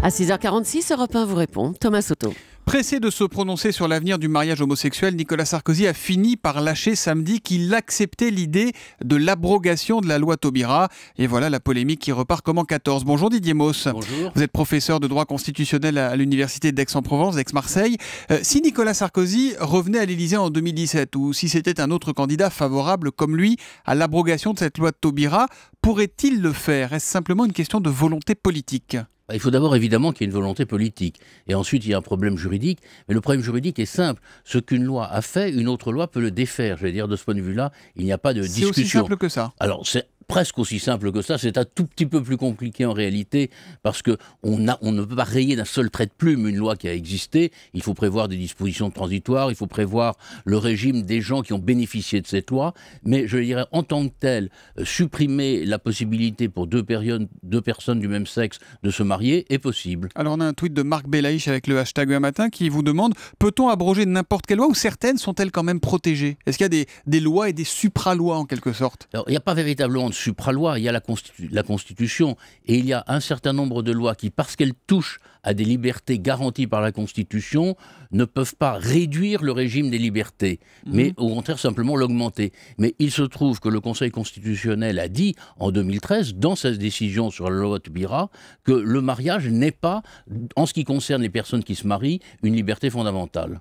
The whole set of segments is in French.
À 6h46, Europe 1 vous répond. Thomas Soto. Pressé de se prononcer sur l'avenir du mariage homosexuel, Nicolas Sarkozy a fini par lâcher samedi qu'il acceptait l'idée de l'abrogation de la loi Taubira. Et voilà la polémique qui repart comme en 14. Bonjour Didier Moss. Bonjour. Vous êtes professeur de droit constitutionnel à l'université d'Aix-en-Provence, d'Aix-Marseille. Euh, si Nicolas Sarkozy revenait à l'Élysée en 2017 ou si c'était un autre candidat favorable comme lui à l'abrogation de cette loi Taubira, pourrait-il le faire Est-ce simplement une question de volonté politique bah, il faut d'abord évidemment qu'il y ait une volonté politique. Et ensuite, il y a un problème juridique. Mais le problème juridique est simple. Ce qu'une loi a fait, une autre loi peut le défaire. Je veux dire, de ce point de vue-là, il n'y a pas de discussion. C'est aussi simple que ça. Alors, c'est presque aussi simple que ça. C'est un tout petit peu plus compliqué en réalité parce que on, ne peut pas rayer d'un seul trait de plume une loi qui a existé. Il faut prévoir des dispositions transitoires, il faut prévoir le régime des gens qui ont bénéficié de cette loi. Mais je dirais, en tant que tel, euh, supprimer la possibilité pour deux, personnes du même sexe de se marier est possible. Alors on a un tweet de Marc Belaïch avec le hashtag un matin qui vous demande peut-on abroger n'importe quelle loi ou certaines sont-elles quand même protégées Est-ce qu'il y a des, lois et des supralois en quelque sorte Alors il n'y a pas véritablement supraloi, il y a la, Constitution, et il y a un certain nombre de lois qui, parce qu'elles touchent à des libertés garanties par la Constitution, ne peuvent pas réduire le régime des libertés, mhm. mais au contraire simplement l'augmenter. Mais il se trouve que le Conseil constitutionnel a dit en 2013, dans sa décision sur la loi Tubira, que le mariage n'est pas, en ce qui concerne les personnes qui se marient, une liberté fondamentale.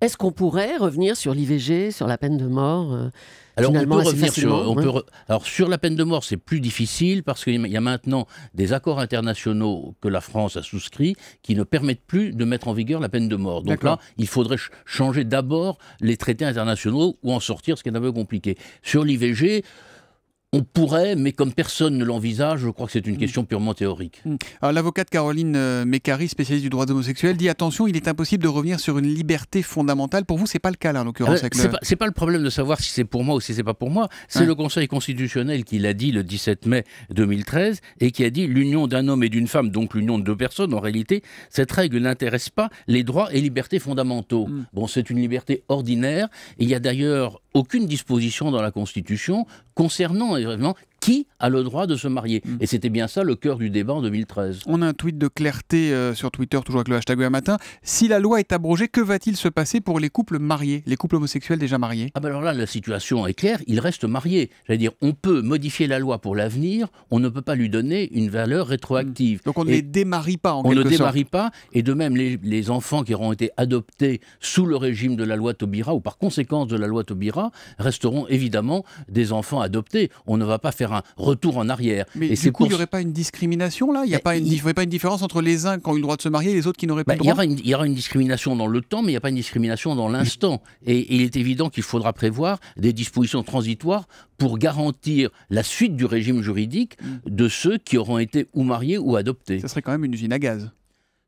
Est-ce qu'on pourrait revenir sur l'IVG, sur la peine de mort euh, alors, revenir sur, Alors, sur la peine de mort, c'est plus difficile parce qu'il y a maintenant des accords internationaux que la France a souscrits qui ne permettent plus de mettre en vigueur la peine de mort. Donc là, il faudrait changer d'abord les traités internationaux ou en sortir, ce qui est un peu compliqué. Sur l'IVG, on pourrait, mais comme personne ne l'envisage, je crois que c'est une mm. question purement théorique. Mm. l'avocate Caroline euh, Mécari, spécialiste du droit homosexuel, dit attention, il est impossible de revenir sur une liberté fondamentale. Pour vous, c'est pas le cas là, en l'occurrence. Euh, Ce c'est pas, pas, le problème de savoir si c'est pour moi ou si c'est pas pour moi. C'est le Conseil constitutionnel qui l'a dit le 17 mai 2013 et qui a dit l'union d'un homme et d'une femme, donc l'union de deux personnes en réalité, cette règle n'intéresse pas les droits et libertés fondamentaux. Mm. Bon, c'est une liberté ordinaire. il y a d'ailleurs aucune disposition dans la Constitution concernant évidemment, qui a le droit de se marier mm. Et c'était bien ça le cœur du débat en 2013. On a un tweet de clarté euh, sur Twitter, toujours avec le hashtag un Si la loi est abrogée, que va-t-il se passer pour les couples mariés, les couples homosexuels déjà mariés Ah ben alors là, la situation est claire, ils restent mariés. à dire, on peut modifier la loi pour l'avenir, on ne peut pas lui donner une valeur rétroactive. Mm. Donc on ne les démarie pas en On ne démarie pas, et de même les, enfants qui auront été adoptés sous le régime de la loi Taubira ou par conséquence de la loi Taubira resteront évidemment des enfants adoptés. On ne va pas faire un retour en arrière. Mais du coup, il n'y aurait pas une discrimination là Il n'y bah, une... pas une différence entre les uns qui ont eu le droit de se marier et les autres qui n'auraient bah, pas le droit Il y aura une discrimination dans le temps, mais il n'y a pas une discrimination dans l'instant. Et, il est évident qu'il faudra prévoir des dispositions transitoires pour garantir la suite du régime juridique mm. de ceux qui auront été ou mariés ou adoptés. Ça serait quand même une usine à gaz.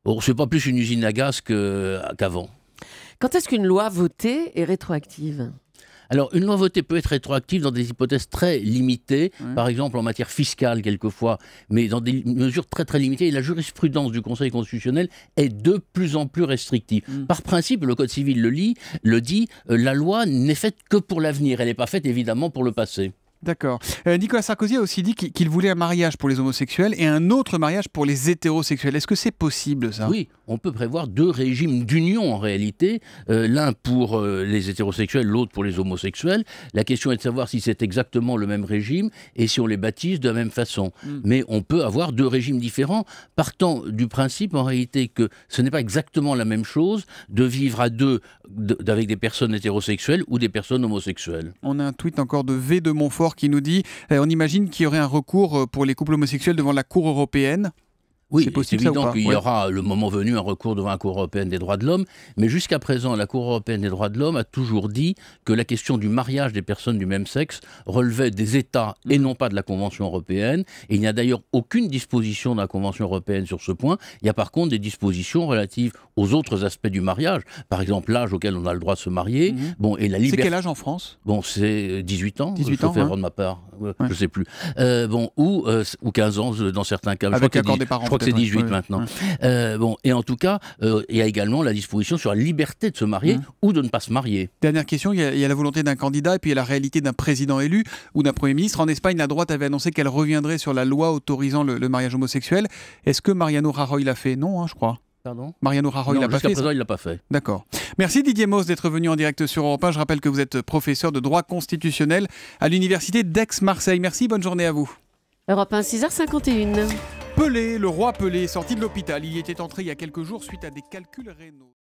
Bon, c'est pas plus une usine à gaz qu'avant. Quand est-ce qu'une loi votée est rétroactive alors, une loi votée peut être rétroactive dans des hypothèses très limitées, par exemple en matière fiscale quelquefois, mais dans des mesures très très limitées. Et la jurisprudence du Conseil constitutionnel est de plus en plus restrictive. Mm. Par principe, le Code civil le, lit, le dit, euh, la loi n'est faite que pour l'avenir, elle n'est pas faite évidemment pour le passé. D'accord. Euh, Nicolas Sarkozy a aussi dit qu'il voulait un mariage pour les homosexuels et un autre mariage pour les hétérosexuels. Est-ce que c'est possible ça Oui, on peut prévoir deux régimes d'union en réalité, euh, l'un pour euh, les hétérosexuels, l'autre pour les homosexuels. La question est de savoir si c'est exactement le même régime et si on les baptise de la même façon. Hmm. Mais on peut avoir deux régimes différents, partant du principe en réalité que ce n'est pas exactement la même chose de vivre à deux avec des personnes hétérosexuelles ou des personnes homosexuelles. On a un tweet encore de V de Montfort qui nous dit euh, on imagine qu'il y aurait un recours euh, pour les couples homosexuels devant la Cour européenne. Oui, c'est possible, évident qu'il y aura le moment venu un recours devant la Cour européenne des droits de l'homme, mais jusqu'à présent, la Cour européenne des droits de l'homme a toujours dit que la question du mariage des personnes du même sexe relevait des États mm. et non pas de la Convention européenne. Et il n'y a d'ailleurs aucune disposition de la Convention européenne sur ce point. Il y a par contre des dispositions relatives aux autres aspects du mariage, par exemple l'âge auquel on a le droit de se marier. Mm-hmm. Bon, et la liberté. C'est quel âge en France Bon, c'est 18 ans. 18 ans, hein. de ma part je sais plus. Euh, bon, ou, euh, ou 15 ans euh, dans certains cas. parents. Je crois que c'est 18 maintenant. bon, et en tout cas, il y a également la disposition sur la liberté de se marier mmh. ou de ne pas se marier. Dernière question, il y, a, la volonté d'un candidat et puis il y a la réalité d'un président élu ou d'un Premier ministre. En Espagne, la droite avait annoncé qu'elle reviendrait sur la loi autorisant le, mariage homosexuel. Est-ce que Mariano Rajoy l'a fait Non, hein, je crois. Pardon Mariano Rajoy, l'a pas fait. l'a pas fait. D'accord. Merci Didier Moss d'être venu en direct sur Europe 1. Je rappelle que vous êtes professeur de droit constitutionnel à l'université d'Aix-Marseille. Merci, bonne journée à vous. Europe 1, 6h51. Pelé, le roi Pelé, sorti de l'hôpital. Il y était entré il y a quelques jours suite à des calculs rénaux.